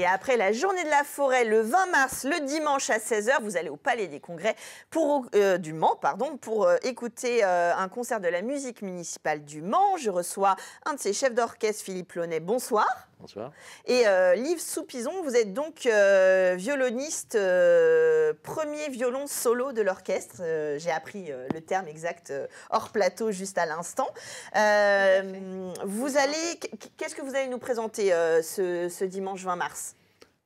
Et après la journée de la forêt, le 20 mars, le dimanche à 16h, vous allez au Palais des Congrès pour, euh, du Mans pardon, pour euh, écouter euh, un concert de la musique municipale du Mans. Je reçois un de ses chefs d'orchestre, Philippe Launay. Bonsoir. Bonsoir. Et euh, Liv Soupison, vous êtes donc euh, violoniste, euh, premier violon solo de l'orchestre. Euh, j'ai appris le terme exact hors plateau juste à l'instant. vous allez, qu'est-ce que vous allez nous présenter ce, ce dimanche 20 mars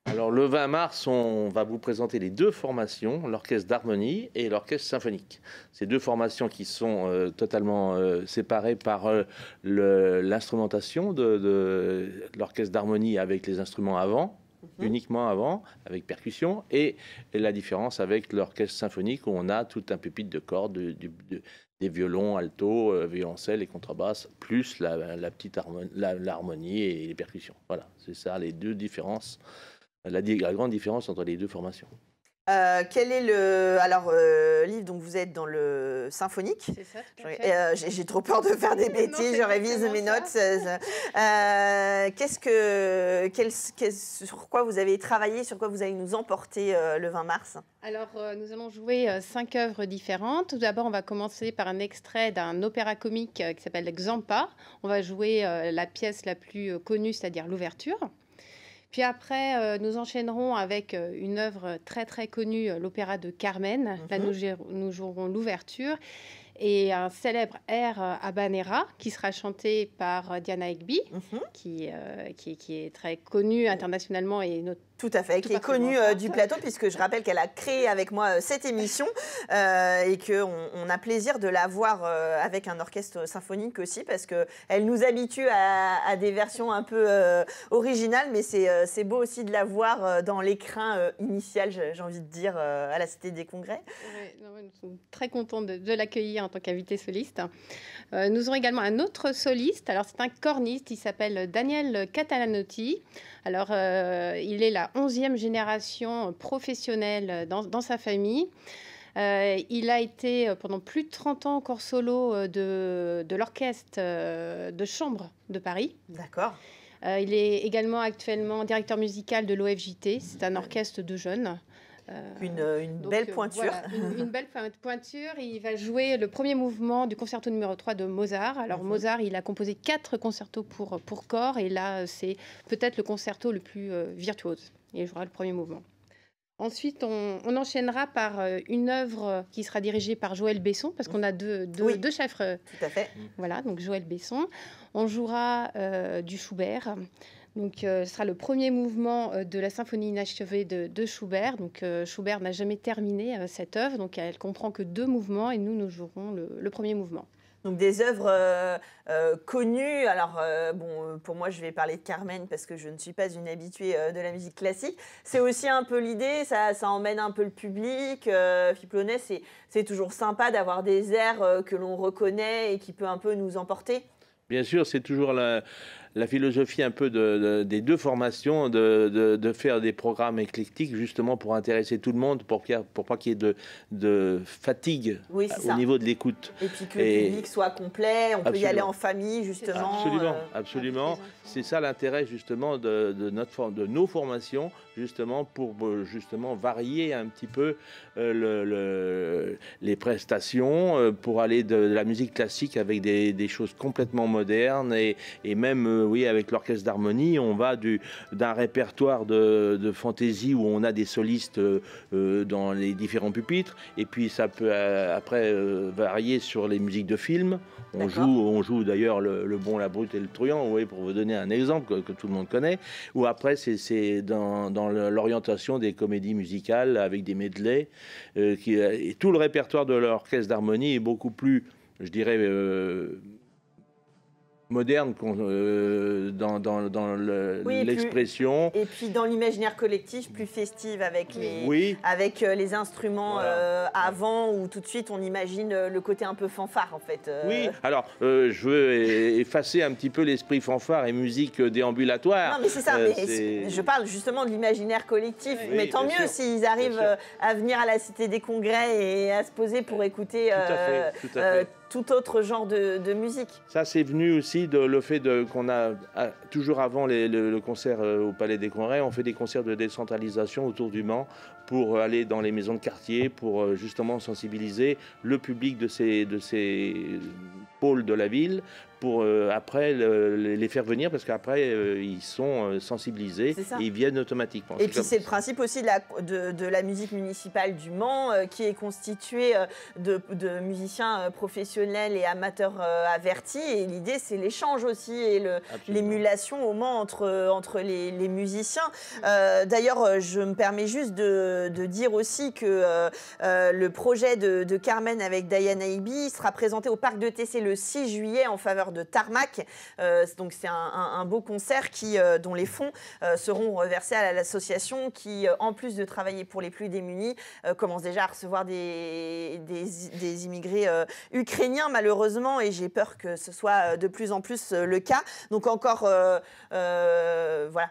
alors le 20 mars, on va vous présenter les deux formations, l'orchestre d'harmonie et l'orchestre symphonique. Ces deux formations qui sont euh, totalement euh, séparées par euh, l'instrumentation de, l'orchestre d'harmonie avec les instruments avant, mhm. uniquement avant, avec percussion, et la différence avec l'orchestre symphonique où on a tout un pupitre de cordes, des violons, alto, violoncelles violoncelle et contrebasse, plus la, petite et les percussions. Voilà, c'est ça les deux différences la, grande différence entre les deux formations. Euh, quel est le alors euh, vous êtes dans le symphonique euh, j'ai trop peur de faire des bêtises je révise mes notes euh, qu'est-ce que sur quoi vous avez travaillé sur quoi vous allez nous emporter le 20 mars alors nous allons jouer cinq œuvres différentes tout d'abord on va commencer par un extrait d'un opéra comique qui s'appelle Xampa on va jouer la pièce la plus connue c'est-à-dire l'ouverture puis après, euh, nous enchaînerons avec euh, une œuvre très très connue, euh, l'opéra de Carmen. Là, mhm. nous jouerons l'ouverture et un célèbre air à euh, Banera qui sera chanté par euh, Diana Egby, mhm. euh, qui, qui, est très connue internationalement et notre tout à fait, qui est connue du plateau, puisque je rappelle qu'elle a créé avec moi cette émission et qu'on on a plaisir de la voir avec un orchestre symphonique aussi, parce qu'elle nous habitue à, des versions un peu originales, mais c'est beau aussi de la voir dans l'écran initial, j'ai envie de dire, à la Cité des Congrès nous sommes très contents de, l'accueillir en tant qu'invité soliste. Euh, nous aurons également un autre soliste. Alors, c'est un corniste. Il s'appelle Daniel Catalanotti. Alors, euh, il est la onzième génération professionnelle dans, sa famille. Euh, il a été pendant plus de 30 ans encore solo de, de l'orchestre de chambre de Paris. D'accord. il est également actuellement directeur musical de l'OFJT. C'est un orchestre de jeunes. Euh, euh, euh, une, belle pointure. une, belle pointure. Il va jouer le premier mouvement du concerto numéro 3 de Mozart. Alors, mhm. Mozart, il a composé quatre concertos pour, pour corps, et là, c'est peut-être le concerto le plus virtuose. Il jouera le premier mouvement. Ensuite, on, enchaînera par une œuvre qui sera dirigée par Joël Besson, parce qu'on mhm. a deux, deux, deux chefs. Tout à fait. Voilà, donc Joël Besson. On jouera du Schubert. Donc, euh, ce sera le premier mouvement euh, de la symphonie inachevée de, Schubert. Donc, euh, Schubert n'a jamais terminé cette œuvre, donc elle comprend que deux mouvements et nous, nous jouerons le, premier mouvement. Donc des œuvres connues. Alors, bon, pour moi, je vais parler de Carmen parce que je ne suis pas une habituée de la musique classique. C'est aussi un peu l'idée, ça, ça, emmène un peu le public. Fiplonet, c'est toujours sympa d'avoir des airs que l'on reconnaît et qui peut un peu nous emporter. Bien sûr, c'est toujours la, la philosophie un peu des deux formations, de, faire des programmes éclectiques justement pour intéresser tout le monde, pour, pour pas qu'il y ait de, fatigue euh, au niveau de l'écoute. Et puis que le public soit complet, on peut y aller en famille justement. Absolument, euh, absolument. C'est ça l'intérêt justement de, notre, de nos formations, justement pour euh, justement varier un petit peu les prestations, pour aller de, la musique classique avec des, choses complètement modernes et, et même oui, avec l'orchestre d'harmonie, on va du, d'un répertoire de, de fantaisie où on a des solistes euh, euh, dans les différents pupitres, et puis ça peut euh, après varier sur les musiques de films. On joue, on joue d'ailleurs le, bon, la brute et le truand, oui, pour vous donner un exemple que, tout le monde connaît. Ou après, c'est, c'est dans, dans, l'orientation des comédies musicales avec des medley, qui, tout le répertoire de l'orchestre d'harmonie est beaucoup plus, je dirais moderne euh, dans, l'expression. et, puis dans l'imaginaire collectif, plus festive avec les, avec, euh, les instruments euh, avant, où tout de suite on imagine le côté un peu fanfare en fait. Oui, alors je veux effacer un petit peu l'esprit fanfare et musique déambulatoire. Non mais c'est ça, je parle justement de l'imaginaire collectif, mais tant mieux s'ils arrivent à venir à la Cité des Congrès et à se poser pour écouter... Tout à fait, tout à fait tout autre genre de, musique. Ça, c'est venu aussi de le fait qu'on a, toujours avant le, concert euh, au Palais des Congrès, on fait des concerts de décentralisation autour du Mans pour aller dans les maisons de quartier, pour euh, justement sensibiliser le public de ces, de ces pôles de la ville, pour euh, après les faire venir parce qu'après euh, ils sont euh, sensibilisés et ils viennent automatiquement. Et puis c'est le principe aussi de la, de, la musique municipale du Mans qui est constituée de, musiciens professionnels et amateurs avertis et l'idée c'est l'échange aussi et l'émulation au Mans entre, entre les, musiciens. D'ailleurs je me permets juste de, dire aussi que le projet de, Carmen avec Diana Ibi sera présenté au parc de TC le 6 juillet en faveur de tarmac. Euh, donc c'est un, beau concert qui, euh, dont les fonds euh, seront reversés à l'association qui, en plus de travailler pour les plus démunis, commence déjà à recevoir des, des, immigrés ukrainiens malheureusement et j'ai peur que ce soit de plus en plus le cas. Donc encore, voilà,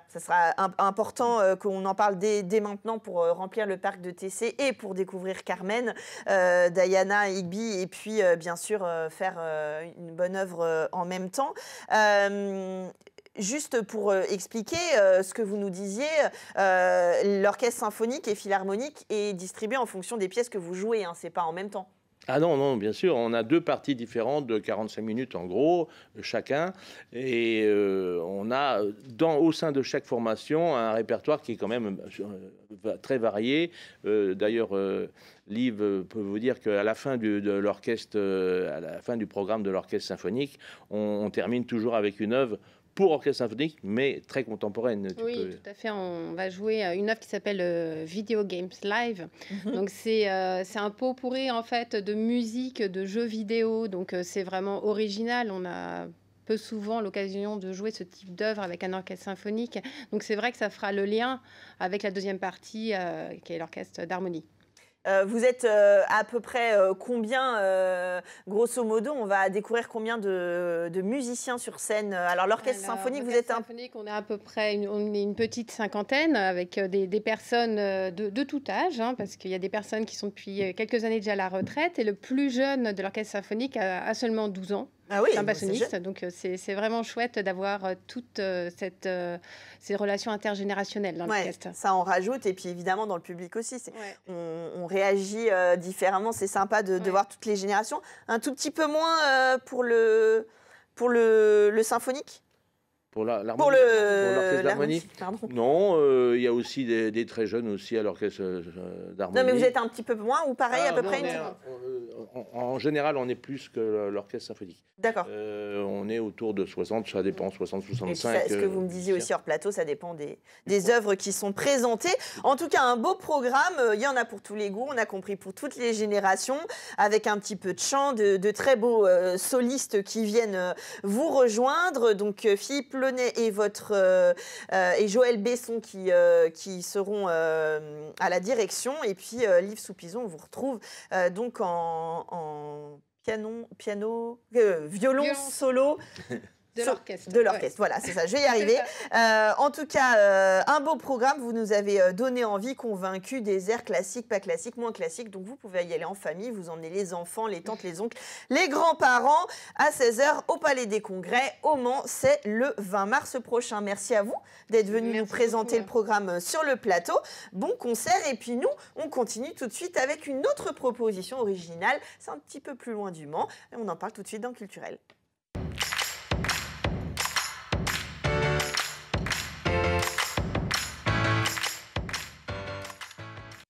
ça sera important qu'on en parle dès, dès maintenant pour remplir le parc de TC et pour découvrir Carmen, Diana, Igby et puis bien sûr faire une bonne œuvre en même temps. Euh, juste pour euh, expliquer euh, ce que vous nous disiez, l'orchestre symphonique et philharmonique est distribué en fonction des pièces que vous jouez, hein, c'est pas en même temps. Ah non, non, bien sûr, on a deux parties différentes de 45 minutes en gros, euh, chacun. Et euh, on a dans, au sein de chaque formation un répertoire qui est quand même euh, très varié. D'ailleurs, Liv peut vous dire qu'à la fin du, de à la fin du programme de l'orchestre symphonique, on, on termine toujours avec une œuvre pour orchestre symphonique, mais très contemporaine. oui, tout à fait. On va jouer euh, une œuvre qui s'appelle euh, Video Games Live. Mhm. Donc euh, c'est un pot pourri en fait de musique, de jeux vidéo. Donc c'est vraiment original. On a peu souvent l'occasion de jouer ce type d'œuvre avec un orchestre symphonique. Donc c'est vrai que ça fera le lien avec la deuxième partie qui est l'orchestre d'harmonie. Euh, vous êtes euh, à peu près euh, combien, grosso modo, on va découvrir combien de, musiciens sur scène Alors l'orchestre symphonique, vous êtes symphonique, on est à peu près une, petite cinquantaine avec des, personnes de, tout âge, hein, parce qu'il y a des personnes qui sont depuis quelques années déjà à la retraite, et le plus jeune de l'orchestre symphonique a seulement 12 ans. Ah bah, c'est un bassoniste. Donc euh, c'est vraiment chouette d'avoir euh, toutes euh, cette, ces relations intergénérationnelles dans le Ça en rajoute et puis évidemment dans le public aussi. On, réagit différemment, c'est sympa de, voir toutes les générations. Un tout petit peu moins pour le, pour le symphonique pour, l'orchestre d'harmonie Non, euh, il y a aussi des, très jeunes aussi à l'orchestre euh, d'harmonie. Non, mais vous êtes un petit peu moins ou pareil à ah, peu près euh, en, général, on est plus que l'orchestre symphonique. D'accord. on est autour de 60, ça dépend, 60, 65. ce que vous me disiez aussi hors plateau, ça dépend des, œuvres qui sont présentées. En tout cas, un beau programme, il y en a pour tous les goûts, on a compris pour toutes les générations, avec un petit peu de chant, de, très beaux solistes qui viennent vous rejoindre. Donc, Philippe et, votre, euh, euh, et Joël Besson qui, euh, qui seront à la direction. Et puis, Liv Soupison, vous retrouve donc en, en piano, piano violon solo. De l'orchestre. De l'orchestre, voilà, c'est ça, je vais y arriver. Euh, en tout cas, euh, un beau programme, vous nous avez euh, donné envie, convaincu, des airs classiques, pas classiques, moins classiques, donc vous pouvez y aller en famille, vous emmenez les enfants, les tantes, les oncles, les grands-parents, à 16h au Palais des Congrès, au Mans, c'est le 20 mars prochain. Merci à vous d'être venu nous présenter le programme sur le plateau. Bon concert, et puis nous, on continue tout de suite avec une autre proposition originale, c'est un petit peu plus loin du Mans, et on en parle tout de suite dans Culturel.